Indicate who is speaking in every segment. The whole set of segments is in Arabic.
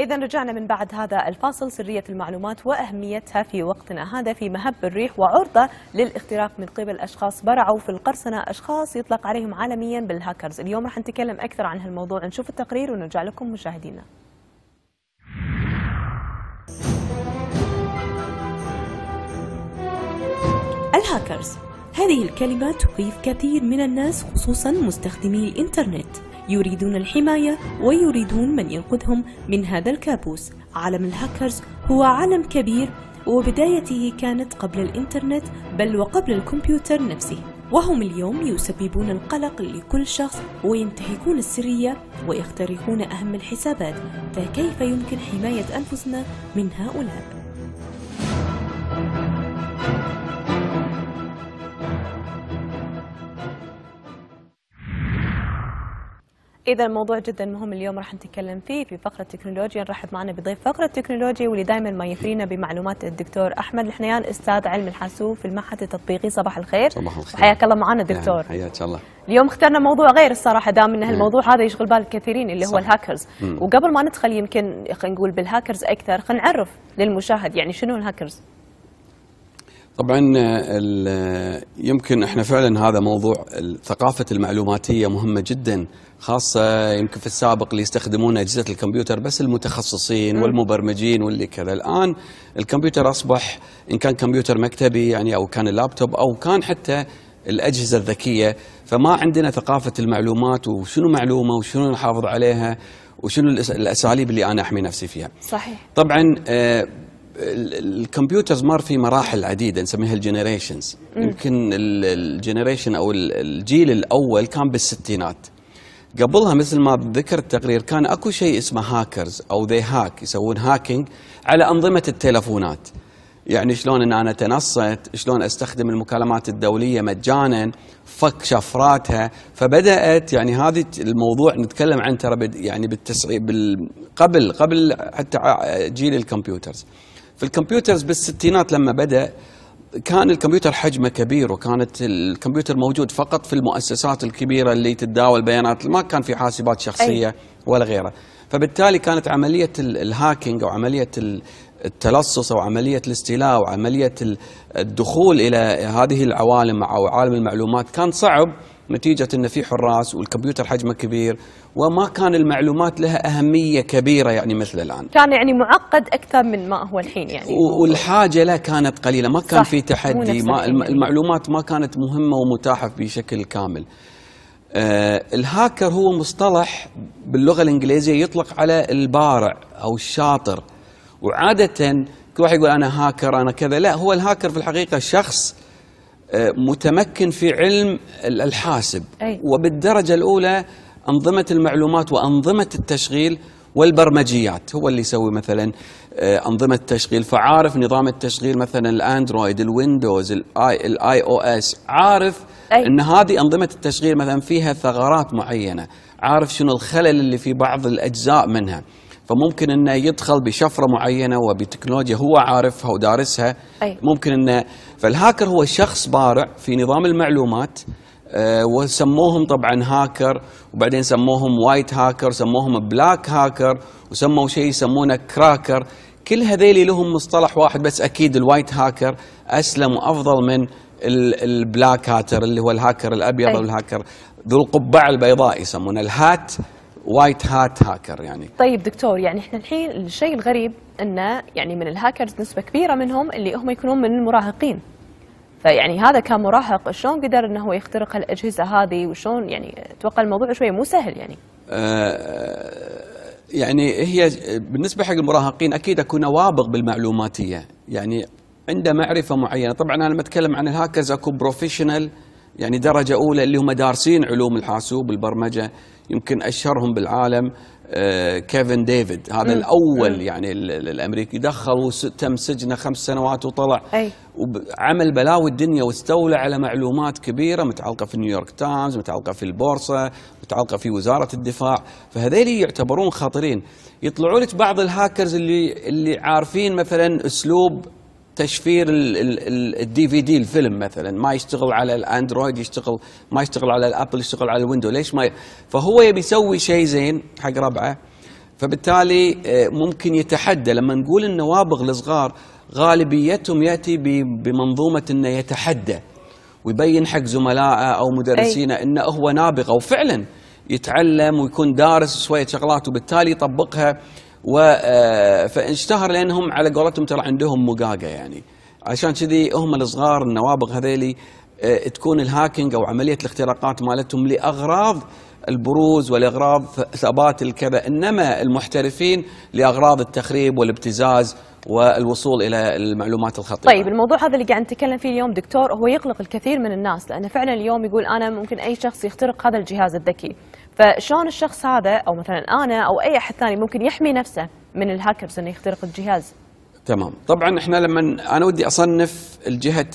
Speaker 1: إذا رجعنا من بعد هذا الفاصل سرية المعلومات وأهميتها في وقتنا هذا في مهب الريح وعرضة للاختراق من قبل أشخاص برعوا في القرصنة أشخاص يطلق عليهم عالميا بالهاكرز اليوم راح نتكلم أكثر عن هالموضوع نشوف التقرير ونرجع لكم مشاهدينا الهاكرز هذه الكلمة تخيف كثير من الناس خصوصا مستخدمي الإنترنت يريدون الحماية ويريدون من ينقذهم من هذا الكابوس عالم الهاكرز هو عالم كبير وبدايته كانت قبل الإنترنت بل وقبل الكمبيوتر نفسه وهم اليوم يسببون القلق لكل شخص وينتهكون السرية ويخترقون أهم الحسابات فكيف يمكن حماية أنفسنا من هؤلاء؟ إذا موضوع جدا مهم اليوم راح نتكلم فيه في فقرة تكنولوجيا نرحب معنا بضيف فقرة تكنولوجيا واللي دائما ما يثرينا بمعلومات الدكتور أحمد الحنيان أستاذ علم الحاسوب في المعهد التطبيقي صباح الخير صباح الخير حياك الله معنا دكتور حياك الله اليوم اخترنا موضوع غير الصراحة دام أن هالموضوع هذا يشغل بال الكثيرين اللي صح. هو الهاكرز مم. وقبل ما ندخل يمكن خلينا نقول بالهاكرز أكثر خلينا نعرف للمشاهد يعني شنو الهاكرز
Speaker 2: طبعا آه، آه، يمكن احنا فعلا هذا موضوع ثقافه المعلوماتيه مهمه جدا خاصه يمكن في السابق اللي يستخدمون اجهزه الكمبيوتر بس المتخصصين والمبرمجين واللي كذا الان الكمبيوتر اصبح ان كان كمبيوتر مكتبي يعني او كان اللابتوب او كان حتى الاجهزه الذكيه فما عندنا ثقافه المعلومات وشنو معلومه وشنو نحافظ عليها وشنو الاساليب اللي انا احمي نفسي فيها. صحيح. طبعا آه، الكمبيوترز مر في مراحل عديدة نسميها الجنريشنز يمكن الجنريشن أو الجيل الأول كان بالستينات قبلها مثل ما ذكر التقرير كان اكو شيء اسمه هاكرز او ذي هاك يسوون هاكينج على انظمه التلفونات يعني شلون ان انا تنصت شلون استخدم المكالمات الدوليه مجانا فك شفراتها فبدات يعني هذه الموضوع نتكلم عن ترى يعني بالتسعي قبل قبل حتى جيل الكمبيوترز في الكمبيوترز بالستينات لما بدأ كان الكمبيوتر حجمه كبير وكانت الكمبيوتر موجود فقط في المؤسسات الكبيرة اللي تتداول بيانات ما كان في حاسبات شخصية أي. ولا غيره فبالتالي كانت عملية الهاكينج أو عملية التلصص أو عملية الاستيلاء وعمليه الدخول إلى هذه العوالم أو عالم المعلومات كان صعب نتيجة أن في حراس والكمبيوتر حجمه كبير وما كان المعلومات لها أهمية كبيرة يعني مثل الآن
Speaker 1: كان يعني معقد أكثر من ما هو الحين يعني
Speaker 2: والحاجة له كانت قليلة ما كان في تحدي ما يعني. المعلومات ما كانت مهمة ومتاحة بشكل كامل آه الهاكر هو مصطلح باللغة الإنجليزية يطلق على البارع أو الشاطر وعادة كل واحد يقول أنا هاكر أنا كذا لا هو الهاكر في الحقيقة شخص آه، متمكن في علم الحاسب أي. وبالدرجة الأولى أنظمة المعلومات وأنظمة التشغيل والبرمجيات هو اللي يسوي مثلا آه، أنظمة التشغيل فعارف نظام التشغيل مثلا الأندرويد الويندوز الآي أو إس عارف أي. أن هذه أنظمة التشغيل مثلا فيها ثغرات معينة عارف شنو الخلل اللي في بعض الأجزاء منها فممكن انه يدخل بشفره معينه وبتكنولوجيا هو عارفها ودارسها أي. ممكن انه فالهاكر هو شخص بارع في نظام المعلومات أه وسموهم طبعا هاكر وبعدين سموهم وايت هاكر سموهم بلاك هاكر وسموا شيء يسمونه كراكر كل هذيل لهم مصطلح واحد بس اكيد الوايت هاكر اسلم وافضل من البلاك هاتر اللي هو الهاكر الابيض والهاكر ذو القبعه البيضاء يسمونه الهات وايت هات هاكر يعني
Speaker 1: طيب دكتور يعني احنا الحين الشيء الغريب انه يعني من الهاكرز نسبه كبيره منهم اللي هم يكونون من المراهقين فيعني هذا كان مراهق شلون قدر انه هو يخترق هالاجهزه هذه وشلون يعني اتوقع الموضوع شويه مو سهل يعني
Speaker 2: أه يعني هي بالنسبه حق المراهقين اكيد اكو نوابغ بالمعلوماتيه يعني عنده معرفه معينه طبعا انا لما اتكلم عن الهاكرز اكو بروفيشنال يعني درجة أولى اللي هم دارسين علوم الحاسوب والبرمجة يمكن أشهرهم بالعالم آه، كيفن ديفيد هذا مم. الأول يعني الأمريكي دخل تم سجنه خمس سنوات وطلع أي. وعمل بلاوي الدنيا واستولى على معلومات كبيرة متعلقة في نيويورك تايمز متعلقة في البورصة متعلقة في وزارة الدفاع فهذيلي يعتبرون خطيرين يطلعوا لك بعض الهاكرز اللي اللي عارفين مثلا أسلوب تشفير الدي في دي الفيلم مثلا ما يشتغل على الاندرويد يشتغل ما يشتغل على الابل يشتغل على الويندو ليش ما ي... فهو يبي يسوي شيء زين حق ربعه فبالتالي آه، ممكن يتحدى لما نقول النوابغ الصغار غالبيتهم ياتي بمنظومه انه يتحدى ويبين حق زملائه او مدرسينه انه هو نابغه وفعلا يتعلم ويكون دارس شويه شغلات وبالتالي يطبقها و آه، فاشتهر لانهم على قولتهم ترى عندهم مقاقه يعني عشان كذي هم الصغار النوابغ هذيلي آه، تكون الهاكينج او عمليه الاختراقات مالتهم لاغراض البروز والاغراض ثبات الكذا انما المحترفين لاغراض التخريب والابتزاز والوصول الى المعلومات الخطيره. طيب
Speaker 1: الموضوع هذا اللي قاعد نتكلم فيه اليوم دكتور هو يقلق الكثير من الناس لانه فعلا اليوم يقول انا ممكن اي شخص يخترق هذا الجهاز الذكي. فشلون الشخص هذا او مثلا انا او اي احد ثاني ممكن يحمي نفسه من الهاكرز انه يخترق الجهاز
Speaker 2: تمام طبعا احنا لما انا ودي اصنف الجهه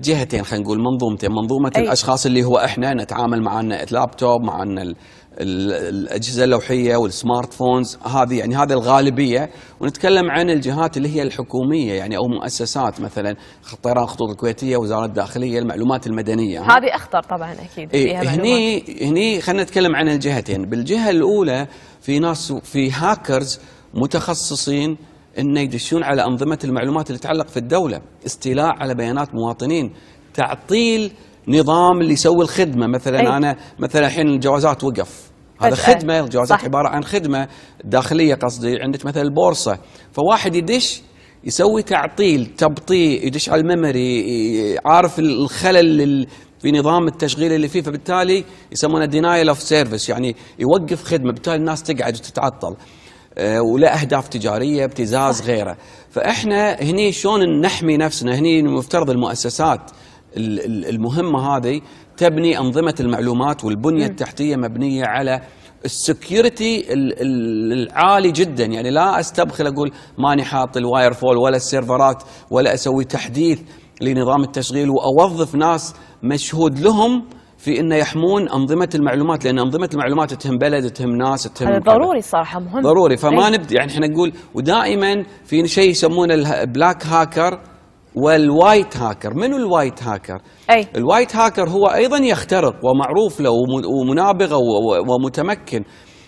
Speaker 2: جهتين خلينا نقول منظومتين منظومه أي. الاشخاص اللي هو احنا نتعامل معنا اللابتوب معنا ال الاجهزه اللوحيه والسمارت فونز هذه يعني هذا الغالبيه ونتكلم عن الجهات اللي هي الحكوميه يعني او مؤسسات مثلا طيران خطوط الكويتيه وزاره الداخليه المعلومات المدنيه
Speaker 1: هذه اخطر طبعا اكيد إيه فيها
Speaker 2: هني هني خلينا نتكلم عن الجهتين بالجهه الاولى في ناس في هاكرز متخصصين انه يدشون على انظمه المعلومات اللي تتعلق في الدوله، استيلاء على بيانات مواطنين، تعطيل نظام اللي يسوي الخدمه، مثلا أي. انا مثلا الحين الجوازات وقف، هذا خدمه الجوازات صح. عباره عن خدمه داخليه قصدي عندك مثلا البورصه، فواحد يدش يسوي تعطيل، تبطيء، يدش على الميموري، عارف الخلل في نظام التشغيل اللي فيه فبالتالي يسمونه دينايل اوف سيرفيس يعني يوقف خدمه بالتالي الناس تقعد وتتعطل آه، ولا اهداف تجاريه ابتزاز غيره فاحنا هني شلون نحمي نفسنا هني المفترض المؤسسات المهمه هذه تبني انظمه المعلومات والبنيه التحتيه مبنيه على السكيورتي العالي جدا يعني لا استبخل اقول ماني حاط الواير فول ولا السيرفرات ولا اسوي تحديث لنظام التشغيل واوظف ناس مشهود لهم في انه يحمون انظمه المعلومات لان انظمه المعلومات تهم بلد تهم ناس تهم هذا ضروري
Speaker 1: صراحه مهم ضروري فما إيه. نبدا
Speaker 2: يعني احنا نقول ودائما في شيء يسمونه البلاك هاكر والوايت هاكر منو الوايت هاكر أي. الوايت هاكر هو ايضا يخترق ومعروف له ومنابغه ومتمكن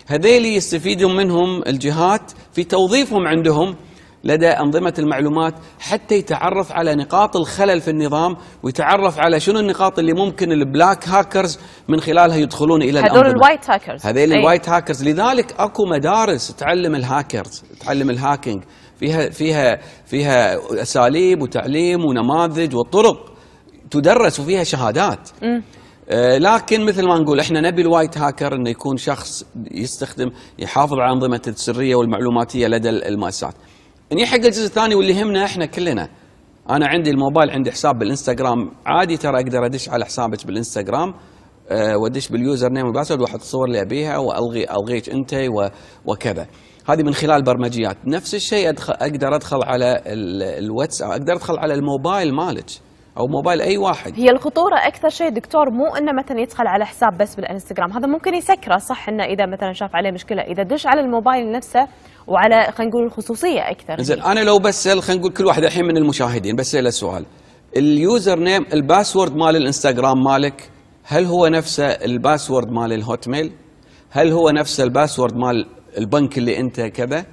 Speaker 2: هذيل يستفيدون منهم الجهات في توظيفهم عندهم لدى أنظمة المعلومات حتى يتعرف على نقاط الخلل في النظام ويتعرف على شنو النقاط اللي ممكن البلاك هاكرز من خلالها يدخلون إلى هذول الوايت
Speaker 1: هاكرز هذول إيه. الوايت
Speaker 2: هاكرز لذلك أكو مدارس تعلم الهاكرز تعلم الهاكينج فيها فيها فيها أساليب وتعليم ونماذج وطرق تدرس وفيها شهادات م. آه، لكن مثل ما نقول احنا نبي الوايت هاكر انه يكون شخص يستخدم يحافظ على انظمه السريه والمعلوماتيه لدى المؤسسات. نجي يعني حق الجزء الثاني واللي يهمنا احنا كلنا انا عندي الموبايل عندي حساب بالانستغرام عادي ترى اقدر ادش على حسابك بالانستغرام أه وادش باليوزر نيم والباسورد واحط الصور اللي ابيها والغي الغيك انت وكذا هذه من خلال برمجيات نفس الشيء أدخل اقدر ادخل على الواتس اقدر ادخل على الموبايل مالك او موبايل اي واحد هي
Speaker 1: الخطوره اكثر شيء دكتور مو انه مثلا يدخل على حساب بس بالانستغرام هذا ممكن يسكره صح انه اذا مثلا شاف عليه مشكله اذا دش على الموبايل نفسه وعلى خلينا نقول الخصوصيه اكثر زين انا
Speaker 2: لو بسال خلينا نقول كل واحد الحين من المشاهدين بساله سؤال اليوزر نيم الباسورد مال الانستغرام مالك هل هو نفسه الباسورد مال الهوت ميل هل هو نفسه الباسورد مال البنك اللي انت كذا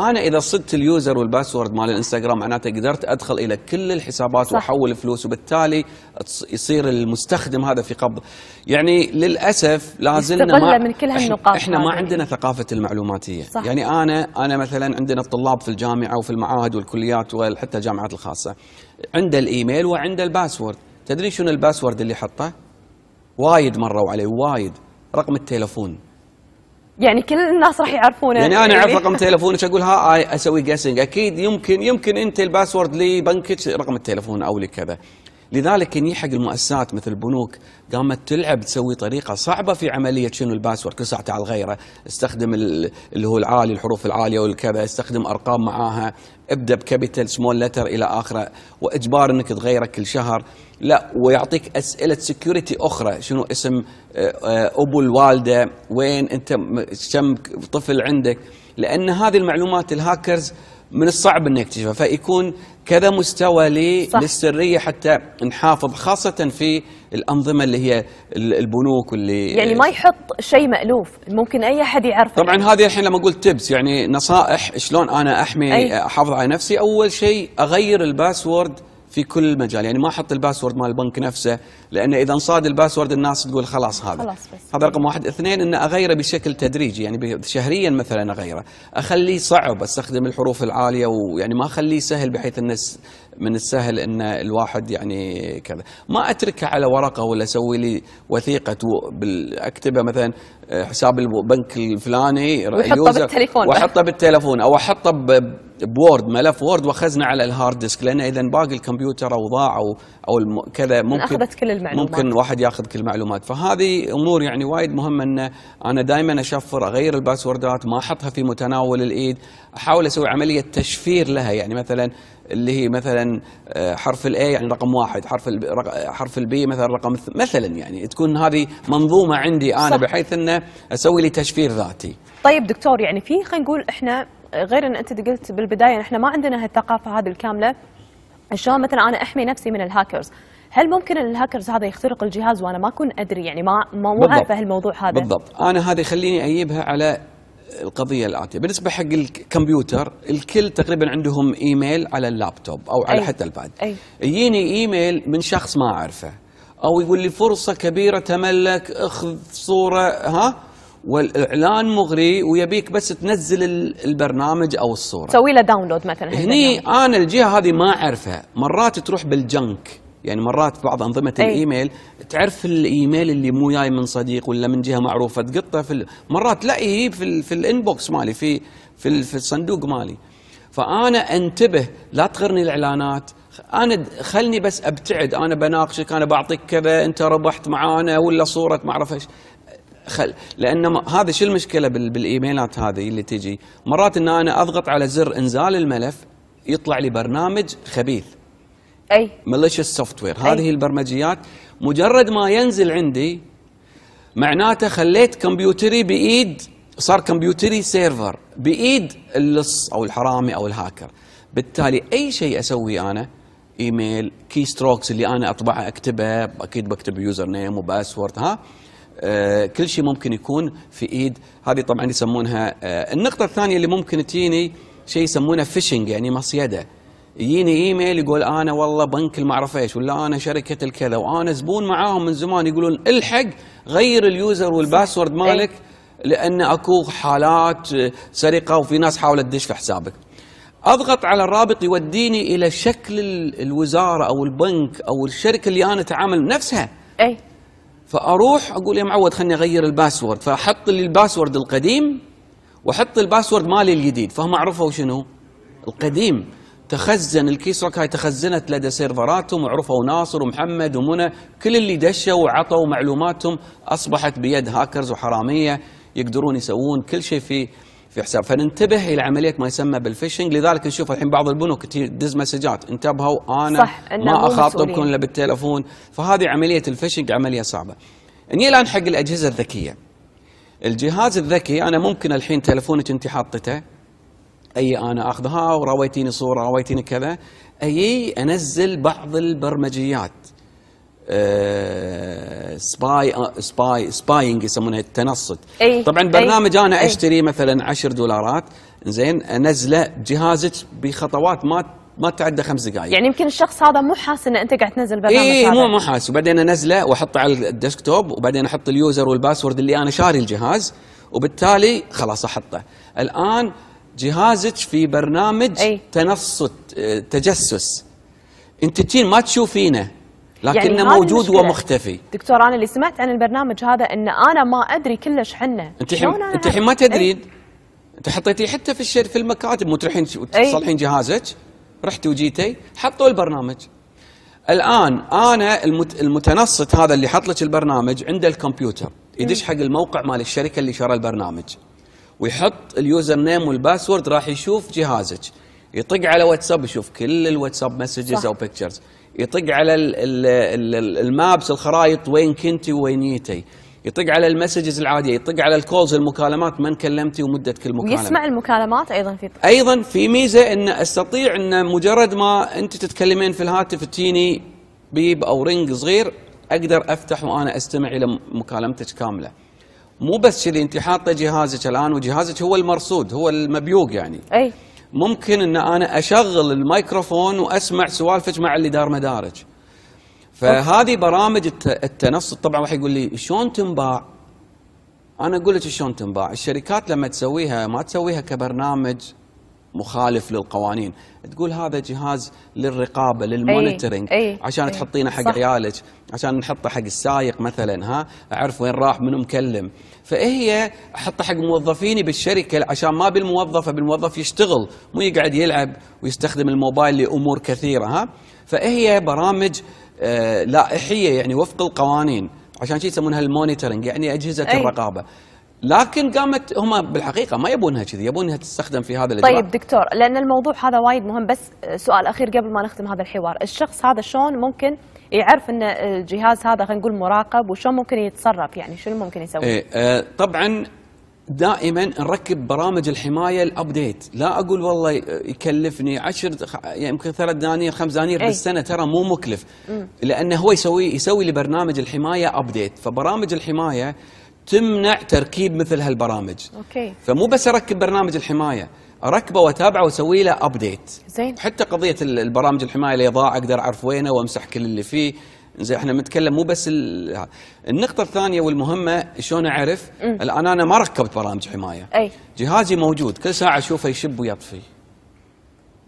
Speaker 2: انا اذا صدت اليوزر والباسورد مال الانستغرام معناته قدرت ادخل الى كل الحسابات صح. واحول فلوس وبالتالي يصير المستخدم هذا في قبض يعني للاسف لازلنا ما من كل هالنقاط احنا ما عندنا ثقافه المعلوماتيه صح. يعني انا انا مثلا عندنا الطلاب في الجامعه وفي المعاهد والكليات وحتى الجامعات الخاصه عنده الايميل وعنده الباسورد تدري شنو الباسورد اللي حطه وايد مروا عليه وايد رقم التليفون
Speaker 1: يعني كل الناس راح يعرفونه يعني انا اعرف يعني. رقم تليفونك
Speaker 2: اقول ها اسوي جيسنج اكيد يمكن يمكن انت الباسورد لبنكك رقم التليفون او لكذا لذلك يحق المؤسسات مثل البنوك قامت تلعب تسوي طريقه صعبه في عمليه شنو الباسورد كل ساعه تعال غيره استخدم اللي هو العالي الحروف العاليه والكذا استخدم ارقام معاها ابدا بكابيتال سمول لتر الى اخره واجبار انك تغيره كل شهر لا ويعطيك اسئله سكيورتي اخرى شنو اسم آه، آه، ابو الوالده وين انت كم طفل عندك لان هذه المعلومات الهاكرز من الصعب انه يكتشفها فيكون كذا مستوى للسريه حتى نحافظ خاصه في الانظمه اللي هي البنوك واللي يعني
Speaker 1: ما يحط شيء مالوف ممكن اي احد يعرفه
Speaker 2: طبعا هذه الحين لما اقول تبس يعني نصائح شلون انا احمي أي. احافظ على نفسي اول شيء اغير الباسورد في كل مجال يعني ما احط الباسورد مال البنك نفسه لان اذا انصاد الباسورد الناس تقول خلاص هذا خلاص بس. هذا رقم واحد اثنين ان اغيره بشكل تدريجي يعني شهريا مثلا اغيره اخليه صعب استخدم الحروف العاليه ويعني ما اخليه سهل بحيث ان من السهل ان الواحد يعني كذا ما اتركه على ورقه ولا اسوي لي وثيقه اكتبه مثلا آه، حساب البنك الفلاني ويحطه بالتليفون واحطه بالتليفون او احطه بوورد ملف وورد وخزنه على الهارد ديسك لان اذا باقي الكمبيوتر او ضاع او او كذا ممكن اخذت
Speaker 1: كل المعلومات ممكن
Speaker 2: واحد ياخذ كل المعلومات فهذه امور يعني وايد مهمه ان انا دائما اشفر اغير الباسوردات ما احطها في متناول الايد احاول اسوي عمليه تشفير لها يعني مثلا اللي هي مثلا آه، حرف الاي يعني رقم واحد حرف حرف البي مثلا رقم مثلا يعني تكون هذه منظومه عندي انا صح. بحيث انه اسوي لي تشفير ذاتي.
Speaker 1: طيب دكتور يعني في خلينا نقول احنا غير ان انت قلت بالبدايه نحن ما عندنا هالثقافه هذه الكامله شلون مثلا انا احمي نفسي من الهاكرز هل ممكن ان الهاكرز هذا يخترق الجهاز وانا ما اكون ادري يعني ما ما عارفه هالموضوع هذا بالضبط
Speaker 2: انا هذا يخليني اجيبها على القضيه الاتيه بالنسبه حق الكمبيوتر الكل تقريبا عندهم ايميل على اللابتوب او على أي. حتى الباد أي. يجيني ايميل من شخص ما اعرفه او يقول لي فرصه كبيره تملك اخذ صوره ها والاعلان مغري ويبيك بس تنزل البرنامج او الصوره
Speaker 1: تسوي له داونلود مثلا هني
Speaker 2: انا الجهه هذه ما اعرفها مرات تروح بالجنك يعني مرات بعض انظمه أي. الايميل تعرف الايميل اللي مو جاي من صديق ولا من جهه معروفه تقطه في مرات لا يجي في, في الانبوكس مالي في في, في الصندوق مالي فانا انتبه لا تغرني الاعلانات انا خلني بس ابتعد انا بناقشك انا بعطيك كذا انت ربحت معانا ولا صوره ما اعرف ايش خل لان هذا شو المشكله بالايميلات هذه اللي تجي مرات ان انا اضغط على زر انزال الملف يطلع لي برنامج خبيث اي ماليشيس سوفت وير هذه البرمجيات مجرد ما ينزل عندي معناته خليت كمبيوتري بايد صار كمبيوتري سيرفر بايد اللص او الحرامي او الهاكر بالتالي اي شيء اسويه انا ايميل كي ستروكس اللي انا اطبعه اكتبه اكيد بكتب يوزر نيم وباسورد ها آه، كل شيء ممكن يكون في ايد هذه طبعا يسمونها آه، النقطه الثانيه اللي ممكن تجيني شيء يسمونه فيشنج يعني مصيده يجيني ايميل يقول انا والله بنك المعرفه ايش ولا انا شركه الكذا وانا زبون معاهم من زمان يقولون الحق غير اليوزر والباسورد مالك إيه. لان اكو حالات آه، سرقه وفي ناس حاولت تدش في حسابك. اضغط على الرابط يوديني الى شكل الوزاره او البنك او الشركه اللي انا اتعامل نفسها. اي فاروح اقول يا معود خلني اغير الباسورد فاحط لي الباسورد القديم واحط الباسورد مالي الجديد فهم عرفوا شنو؟ القديم تخزن الكيس روك هاي تخزنت لدى سيرفراتهم وعرفوا ناصر ومحمد ومنى كل اللي دشوا وعطوا معلوماتهم اصبحت بيد هاكرز وحراميه يقدرون يسوون كل شيء في في حساب فننتبه الى عمليه ما يسمى بالفيشنج لذلك نشوف الحين بعض البنوك تدز مسجات انتبهوا انا صح ما اخاطبكم الا بالتليفون فهذه عمليه الفيشنج عمليه صعبه اني الان حق الاجهزه الذكيه الجهاز الذكي انا ممكن الحين تليفونك انت حاطته اي انا اخذها ورويتيني صوره رويتيني كذا اي انزل بعض البرمجيات سباي سباي سباينج يسمونها التنصت أي طبعا برنامج أي انا اشتري مثلا 10 دولارات زين انزله بجهازك بخطوات ما ما تعدى خمس دقائق
Speaker 1: يعني يمكن الشخص هذا مو حاسس ان انت قاعد تنزل برنامج اي مو مو
Speaker 2: حاسس وبعدين انزله واحطه على الديسكتوب وبعدين احط اليوزر والباسورد اللي انا شاري الجهاز وبالتالي خلاص احطه الان جهازك في برنامج أي. تنصت آه، تجسس انت تجين ما تشوفينه لكنه يعني موجود ومختفي
Speaker 1: دكتور انا اللي سمعت عن البرنامج هذا ان انا ما ادري كلش عنه انت الحين
Speaker 2: انت الحين ما تدرين انت حطيتيه حتى في الشر في المكاتب مو تروحين تصلحين جهازك رحتي وجيتي حطوا البرنامج الان انا المت... المتنصت هذا اللي حط لك البرنامج عنده الكمبيوتر يدش حق الموقع مال الشركه اللي شرى البرنامج ويحط اليوزر نيم والباسورد راح يشوف جهازك يطق على واتساب يشوف كل الواتساب مسجز او بيكتشرز يطق على المابس الخرائط وين كنتي وين جيتي يطق على المسجز العاديه يطق على الكولز المكالمات من كلمتي ومده كل مكالمه يسمع
Speaker 1: المكالمات ايضا في
Speaker 2: ايضا في ميزه ان استطيع ان مجرد ما انت تتكلمين في الهاتف تجيني بيب او رينج صغير اقدر افتح وانا استمع الى مكالمتك كامله مو بس كذي انت حاطه جهازك الان وجهازك هو المرصود هو المبيوق يعني اي ممكن ان انا اشغل الميكروفون واسمع سوالفك مع اللي دار مدارج فهذه برامج التنصت طبعا واحد يقول لي شلون تنباع؟ انا اقول لك شلون تنباع الشركات لما تسويها ما تسويها كبرنامج مخالف للقوانين تقول هذا جهاز للرقابه أي. أي. عشان تحطينه حق صح. عيالك عشان نحطه حق السايق مثلا ها اعرف وين راح منو مكلم فهي احطه حق موظفيني بالشركه عشان ما بالموظف بالموظف يشتغل مو يقعد يلعب ويستخدم الموبايل لامور كثيره ها فهي برامج آه، لائحيه يعني وفق القوانين عشان شي يسمونها المونيترينج يعني اجهزه أي. الرقابه لكن قامت هم بالحقيقه ما يبونها كذي يبونها تستخدم في هذا الاجراء طيب
Speaker 1: دكتور لان الموضوع هذا وايد مهم بس سؤال اخير قبل ما نختم هذا الحوار الشخص هذا شلون ممكن يعرف ان الجهاز هذا خلينا نقول مراقب وشلون ممكن يتصرف يعني شنو ممكن يسوي إيه آه
Speaker 2: طبعا دائما نركب برامج الحمايه الابديت لا اقول والله يكلفني 10 يعني يمكن ثلاث دنانير خمس دنانير إيه. بالسنه ترى مو مكلف لانه هو يسوي يسوي لبرنامج الحمايه ابديت فبرامج الحمايه تمنع تركيب مثل هالبرامج اوكي فمو بس اركب برنامج الحمايه اركبه واتابعه واسوي له ابديت زين حتى قضيه البرامج الحمايه اللي ضاع اقدر اعرف وينه وامسح كل اللي فيه زين احنا بنتكلم مو بس ال... النقطه الثانيه والمهمه شلون اعرف الان انا ما ركبت برامج حمايه اي جهازي موجود كل ساعه اشوفه يشب ويطفي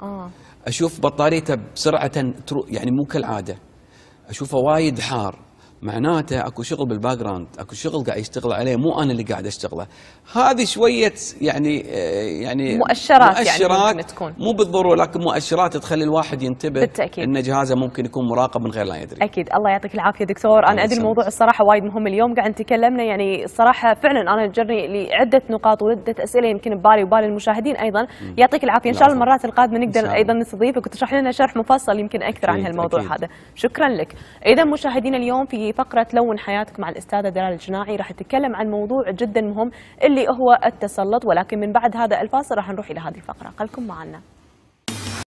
Speaker 2: اه اشوف بطاريته بسرعه ترو... يعني مو كالعاده اشوفه وايد حار معناته اكو شغل بالباك جراوند اكو شغل قاعد يشتغل عليه مو انا اللي قاعد اشتغله هذه شويه يعني آه، يعني مؤشرات, يعني مؤشرات يعني ممكن تكون مو بالضروره لكن مؤشرات تخلي الواحد ينتبه بالتأكيد. ان جهازه ممكن يكون مراقب من غير لا يدري
Speaker 1: اكيد الله يعطيك العافيه دكتور انا ادري الموضوع الصراحه وايد مهم اليوم قاعد نتكلمنا يعني الصراحه فعلا انا جرني لعده نقاط وعده اسئله يمكن ببالي وبال المشاهدين ايضا يعطيك العافيه ان شاء الله نعم. المرات القادمه نقدر ايضا نستضيفك وتشرح لنا شرح مفصل يمكن اكثر عن هالموضوع أكيد. هذا شكرا لك اذا مشاهدينا اليوم في فقرة لون حياتك مع الأستاذة دلال الجناعي راح تتكلم عن موضوع جدا مهم اللي هو التسلط ولكن من بعد هذا الفاصل راح نروح إلى هذه الفقرة خلكم معنا